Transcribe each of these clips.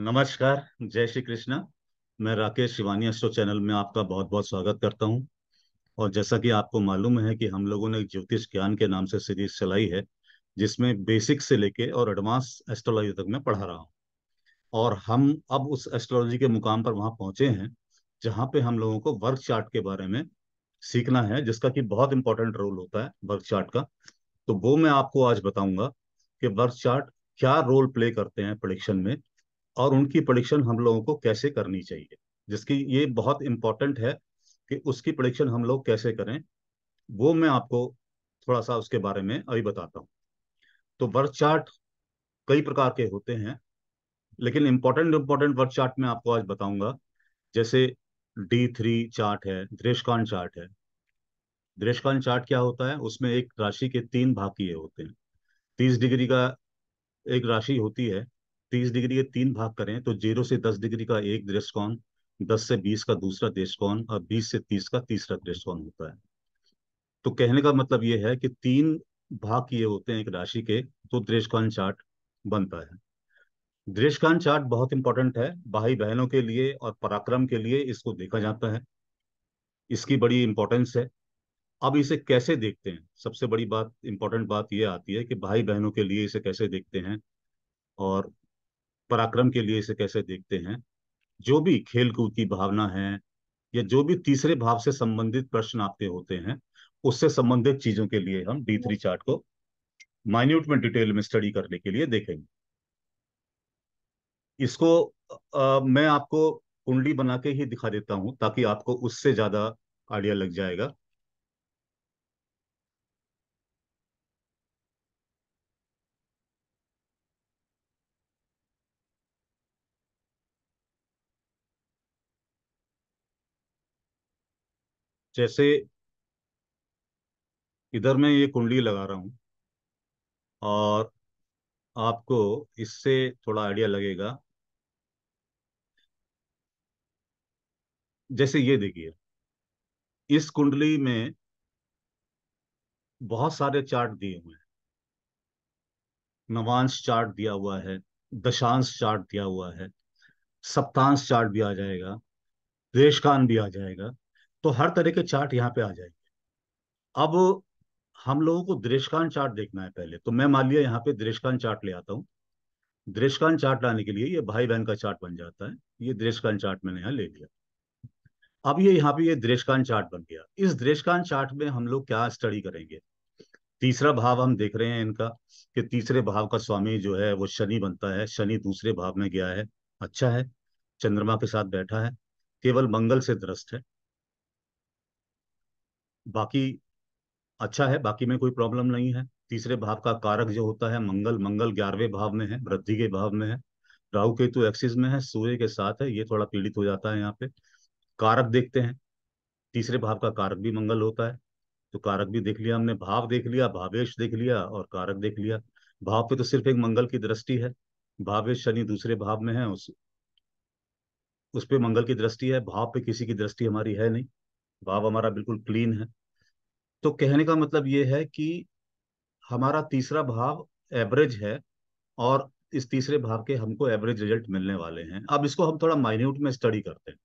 नमस्कार जय श्री कृष्णा मैं राकेश शिवानी अस्टो चैनल में आपका बहुत बहुत स्वागत करता हूं और जैसा कि आपको मालूम है कि हम लोगों ने ज्योतिष ज्ञान के नाम से सीरीज चलाई है जिसमें बेसिक से लेके और एडवांस एस्ट्रोलॉजी तक मैं पढ़ा रहा हूं और हम अब उस एस्ट्रोलॉजी के मुकाम पर वहां पहुंचे हैं जहाँ पे हम लोगों को वर्क चार्ट के बारे में सीखना है जिसका कि बहुत इंपॉर्टेंट रोल होता है वर्क चार्ट का तो वो मैं आपको आज बताऊंगा कि वर्क चार्ट क्या रोल प्ले करते हैं प्रडिक्शन में और उनकी प्रोडिक्शन हम लोगों को कैसे करनी चाहिए जिसकी ये बहुत इम्पोर्टेंट है कि उसकी प्रोडिक्शन हम लोग कैसे करें वो मैं आपको थोड़ा सा उसके बारे में अभी बताता हूँ तो वर्क चार्ट कई प्रकार के होते हैं लेकिन इम्पोर्टेंट इम्पोर्टेंट वर्क चार्ट में आपको आज बताऊंगा जैसे डी थ्री चार्ट है द्रेशकान चार्ट है द्रेशकान चार्ट क्या होता है उसमें एक राशि के तीन भाग किए होते हैं तीस डिग्री का एक राशि होती है तीस डिग्री के तीन भाग करें तो जीरो से दस डिग्री का एक दृष्टिकोण दस से बीस का दूसरा दृष्टिकोण और बीस से तीस का तीसरा दृष्टिकोण होता है तो कहने का मतलब ये है कि तीन भाग किए होते हैं एक राशि के तो दृष्टिकोण चार्ट बनता है दृष्टिकोण चार्ट बहुत इंपॉर्टेंट है भाई बहनों के लिए और पराक्रम के लिए इसको देखा जाता है इसकी बड़ी इंपॉर्टेंस है अब इसे कैसे देखते हैं सबसे बड़ी बात इंपॉर्टेंट बात यह आती है कि भाई बहनों के लिए इसे कैसे देखते हैं और पराक्रम के लिए इसे कैसे देखते हैं जो भी खेल कूद की भावना है या जो भी तीसरे भाव से संबंधित प्रश्न आपके होते हैं उससे संबंधित चीजों के लिए हम डी थ्री चार्ट को माइन्यूट में डिटेल में स्टडी करने के लिए देखेंगे इसको आ, मैं आपको कुंडली बना के ही दिखा देता हूं ताकि आपको उससे ज्यादा आइडिया लग जाएगा जैसे इधर मैं ये कुंडली लगा रहा हूं और आपको इससे थोड़ा आइडिया लगेगा जैसे ये देखिए इस कुंडली में बहुत सारे चार्ट दिए हुए हैं नवांश चार्ट दिया हुआ है दशांश चार्ट दिया हुआ है सप्तांश चार्ट भी आ जाएगा देशकान भी आ जाएगा तो हर तरह के चार्ट यहाँ पे आ जाएंगे अब हम लोगों को दृष्कांत चार्ट देखना है पहले तो मैं मान लिया यहाँ पे दृष्कांत चार्ट ले आता हूँ दृष्कांत चार्ट लाने के लिए ये भाई बहन का चार्ट बन जाता है ये दृष्कांत चार्ट मैंने यहाँ ले लिया अब ये यहाँ पे ये दृष्कांत चार्ट बन गया इस दृष्कांत चार्ट में हम लोग क्या स्टडी करेंगे तीसरा भाव हम देख रहे हैं इनका कि तीसरे भाव का स्वामी जो है वो शनि बनता है शनि दूसरे भाव में गया है अच्छा है चंद्रमा के साथ बैठा है केवल मंगल से दृष्ट है बाकी अच्छा है बाकी में कोई प्रॉब्लम नहीं है तीसरे भाव का कारक जो होता है मंगल मंगल ग्यारहवें भाव में है वृद्धि के भाव में है राहु केतु एक्सिस में है सूर्य के साथ है ये थोड़ा पीड़ित हो जाता है यहाँ पे कारक देखते हैं तीसरे भाव का कारक भी मंगल होता है तो कारक भी देख लिया हमने भाव देख लिया भावेश देख लिया और कारक देख लिया भाव पे तो सिर्फ एक मंगल की दृष्टि है भावेश शनि दूसरे भाव में है उस उस पे मंगल की दृष्टि है भाव पे किसी की दृष्टि हमारी है नहीं भाव हमारा बिल्कुल क्लीन है तो कहने का मतलब ये है कि हमारा तीसरा भाव एवरेज है और इस तीसरे भाव के हमको एवरेज रिजल्ट मिलने वाले हैं अब इसको हम थोड़ा माइन्यूट में स्टडी करते हैं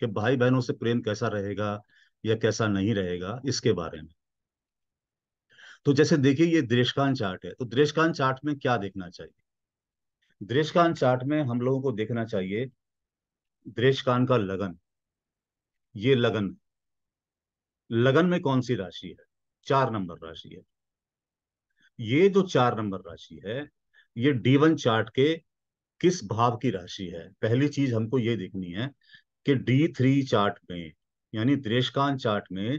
कि भाई बहनों से प्रेम कैसा रहेगा या कैसा नहीं रहेगा इसके बारे में तो जैसे देखिए ये दृष्टान चार्ट है तो दृष्टान चार्ट में क्या देखना चाहिए दृष्टान चार्ट में हम लोगों को देखना चाहिए दृष्टान का लगन ये लगन लगन में कौन सी राशि है चार नंबर राशि है ये जो चार नंबर राशि है ये डी वन चार्ट के किस भाव की राशि है पहली चीज हमको ये देखनी है कि डी थ्री चार्ट में यानी द्रेशकान चार्ट में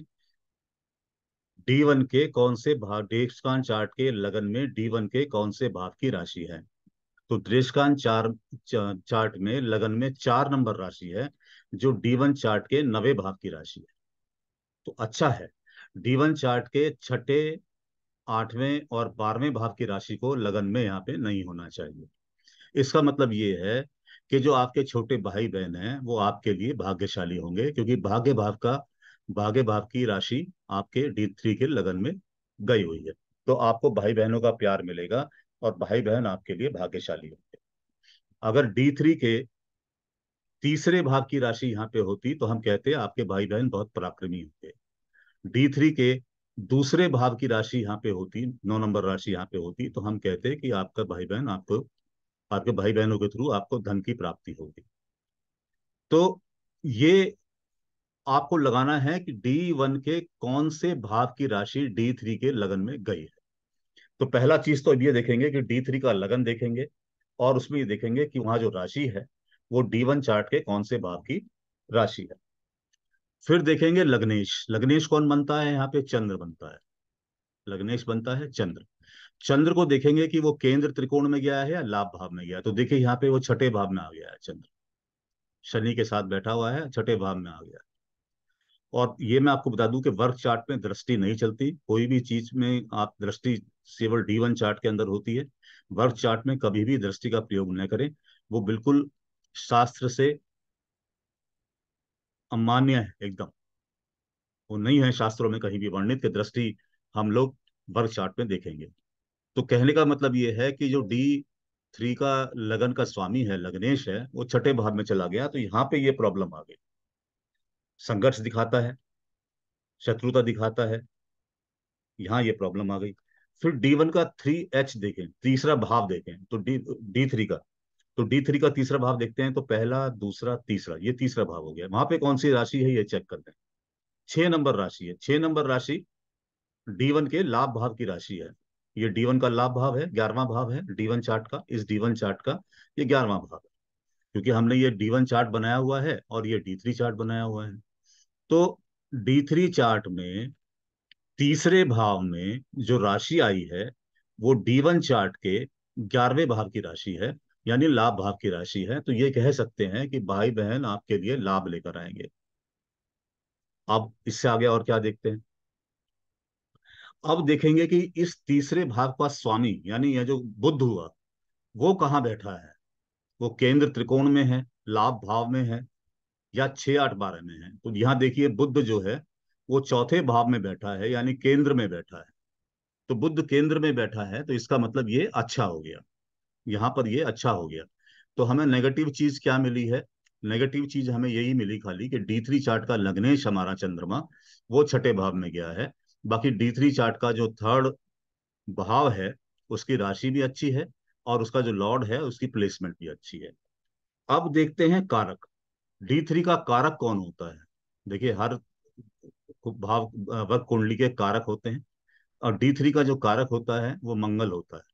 डी वन के कौन से भाव देशकान चार्ट के लगन में डी वन के कौन से भाव की राशि है तो द्रेशकान चार चार्ट में लगन में चार नंबर राशि है जो डी वन चार्ट के नवे भाव की राशि है तो अच्छा है डी वन चार्ट के छठे आठवें और बारहवें भाव की राशि को लगन में यहाँ पे नहीं होना चाहिए इसका मतलब ये है कि जो आपके छोटे भाई बहन हैं वो आपके लिए भाग्यशाली होंगे क्योंकि भाग्य भाव का भाग्य भाव की राशि आपके डी थ्री के लगन में गई हुई है तो आपको भाई बहनों का प्यार मिलेगा और भाई बहन आपके लिए भाग्यशाली होंगे अगर डी थ्री के तीसरे भाग की राशि यहाँ पे होती तो हम कहते आपके भाई बहन बहुत पराक्रमी होते डी थ्री के दूसरे भाव की राशि यहाँ पे होती नौ नंबर राशि यहाँ पे होती तो हम कहते हैं कि आपका भाई बहन आपको आपके भाई बहनों के थ्रू आपको धन की प्राप्ति होगी तो ये आपको लगाना है कि डी वन के कौन से भाव की राशि डी थ्री के लगन में गई है तो पहला चीज तो अब ये देखेंगे कि डी थ्री का लगन देखेंगे और उसमें ये देखेंगे कि वहां जो राशि है वो डी वन चार्ट के कौन से भाव की राशि है फिर देखेंगे लग्नेश लग्नेश कौन बनता है यहाँ पे चंद्र बनता है लग्नेश बनता है चंद्र चंद्र को देखेंगे कि वो केंद्र त्रिकोण में गया है या लाभ भाव में गया तो देखिए यहाँ पे वो छठे भाव में आ गया है चंद्र शनि के साथ बैठा हुआ है छठे भाव में आ गया और ये मैं आपको बता दूं कि वर्क चार्ट में दृष्टि नहीं चलती कोई भी चीज में आप दृष्टि केवल डी वन चार्ट के अंदर होती है वर्क चार्ट में कभी भी दृष्टि का प्रयोग न करें वो बिल्कुल शास्त्र से अमान्य है एकदम वो नहीं है शास्त्रों में कहीं भी वर्णित की दृष्टि हम लोग वर्ग चार्ट में देखेंगे तो कहने का मतलब ये है कि जो डी थ्री का लगन का स्वामी है लग्नेश है वो छठे भाव में चला गया तो यहाँ पे ये प्रॉब्लम आ गई संघर्ष दिखाता है शत्रुता दिखाता है यहाँ ये प्रॉब्लम आ गई फिर डी वन का थ्री एच देखें तीसरा भाव देखें तो डी डी थ्री का तो डी थ्री का तीसरा भाव देखते हैं तो पहला दूसरा तीसरा ये तीसरा भाव हो गया वहां पे कौन सी राशि है ये चेक करते हैं छह नंबर राशि है छह नंबर राशि डी वन के लाभ भाव की राशि है ये डी वन का लाभ भाव है ग्यारहवा भाव है डी वन चार्ट का इस डी वन चार्ट का ये ग्यारहवा भाव है क्योंकि हमने ये डी वन चार्ट बनाया हुआ है और ये डी थ्री चार्ट बनाया हुआ है तो डी थ्री चार्ट में तीसरे भाव में जो राशि आई है वो डी वन चार्ट के ग्यारहवें भाव की राशि है यानी लाभ भाव की राशि है तो ये कह सकते हैं कि भाई बहन आपके लिए लाभ लेकर आएंगे अब इससे आगे और क्या देखते हैं अब देखेंगे कि इस तीसरे भाव का स्वामी यानी यह जो बुद्ध हुआ वो कहाँ बैठा है वो केंद्र त्रिकोण में है लाभ भाव में है या छह आठ बारह में है तो यहां देखिए बुद्ध जो है वो चौथे भाव में बैठा है यानी केंद्र में बैठा है तो बुद्ध केंद्र में बैठा है तो इसका मतलब ये अच्छा हो गया यहाँ पर ये अच्छा हो गया तो हमें नेगेटिव चीज क्या मिली है नेगेटिव चीज हमें यही मिली खाली कि डी थ्री चार्ट का लग्नेश हमारा चंद्रमा वो छठे भाव में गया है बाकी डी थ्री चार्ट का जो थर्ड भाव है उसकी राशि भी अच्छी है और उसका जो लॉर्ड है उसकी प्लेसमेंट भी अच्छी है अब देखते हैं कारक डी थ्री का कारक कौन होता है देखिए हर भाव वर्ग कुंडली के कारक होते हैं और डी थ्री का जो कारक होता है वो मंगल होता है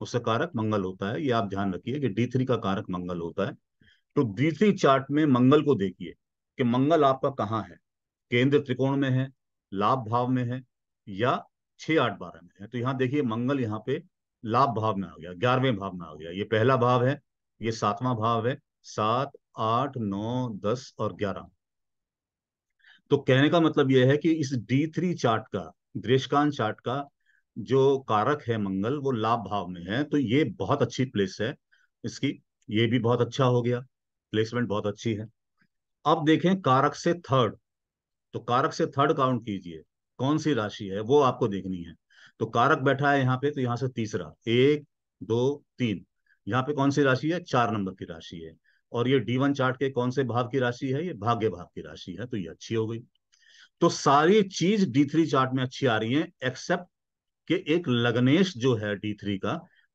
उससे कारक मंगल होता है ये आप ध्यान रखिए कि डी थ्री का कारक मंगल होता है तो डी थ्री चार्ट में मंगल को देखिए कि मंगल आपका कहाँ है केंद्र त्रिकोण में है लाभ भाव में है या छह आठ बारह में है तो यहाँ देखिए मंगल यहाँ पे लाभ भाव में आ गया ग्यारहवें भाव में आ गया ये पहला भाव है ये सातवां भाव है सात आठ नौ दस और ग्यारह तो कहने का मतलब यह है कि इस डी थ्री चार्ट का दृष्टान चार्ट का जो कारक है मंगल वो लाभ भाव में है तो ये बहुत अच्छी प्लेस है इसकी ये भी बहुत अच्छा हो गया प्लेसमेंट बहुत अच्छी है अब देखें कारक से थर्ड तो कारक से थर्ड काउंट कीजिए कौन सी राशि है वो आपको देखनी है तो कारक बैठा है यहाँ पे तो यहाँ से तीसरा एक दो तीन यहाँ पे कौन सी राशि है चार नंबर की राशि है और ये डी वन चार्ट के कौन से भाव की राशि है ये भाग्य भाव की राशि है तो ये अच्छी हो गई तो सारी चीज डी थ्री चार्ट में अच्छी आ रही है एक्सेप्ट कि एक लग्नेश जो है डी थ्री का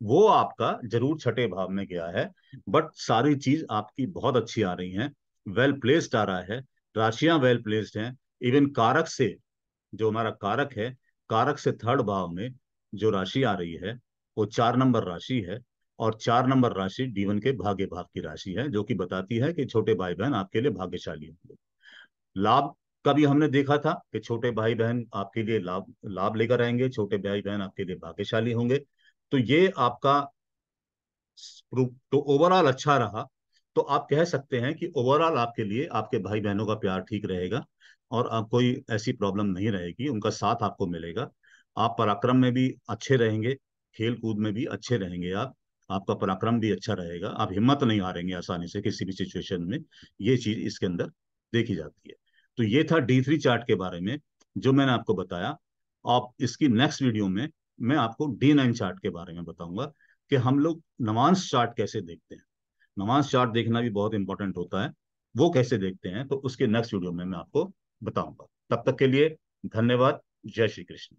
वो आपका जरूर छठे भाव में गया है बट सारी चीज आपकी बहुत अच्छी आ रही है वेल प्लेस्ड आ रहा है राशियां वेल प्लेस्ड हैं इवन कारक से जो हमारा कारक है कारक से थर्ड भाव में जो राशि आ रही है वो चार नंबर राशि है और चार नंबर राशि डीवन के भाग्य भाग की राशि है जो कि बताती है कि छोटे भाई बहन आपके लिए भाग्यशाली होंगे लाभ कभी हमने देखा था कि छोटे भाई बहन आपके लिए लाभ लाभ लेकर आएंगे छोटे भाई बहन आपके लिए भाग्यशाली होंगे तो ये आपका तो ओवरऑल अच्छा रहा तो आप कह सकते हैं कि ओवरऑल आपके लिए आपके भाई बहनों का प्यार ठीक रहेगा और आप कोई ऐसी प्रॉब्लम नहीं रहेगी उनका साथ आपको मिलेगा आप पराक्रम में भी अच्छे रहेंगे खेल कूद में भी अच्छे रहेंगे आप आपका पराक्रम भी अच्छा रहेगा आप हिम्मत नहीं हारेंगे आसानी से किसी भी सिचुएशन में ये चीज इसके अंदर देखी जाती है तो ये था डी थ्री चार्ट के बारे में जो मैंने आपको बताया आप इसकी नेक्स्ट वीडियो में मैं आपको डी नाइन चार्ट के बारे में बताऊंगा कि हम लोग नवांश चार्ट कैसे देखते हैं नवांश चार्ट देखना भी बहुत इंपॉर्टेंट होता है वो कैसे देखते हैं तो उसके नेक्स्ट वीडियो में मैं आपको बताऊंगा तब तक के लिए धन्यवाद जय श्री कृष्ण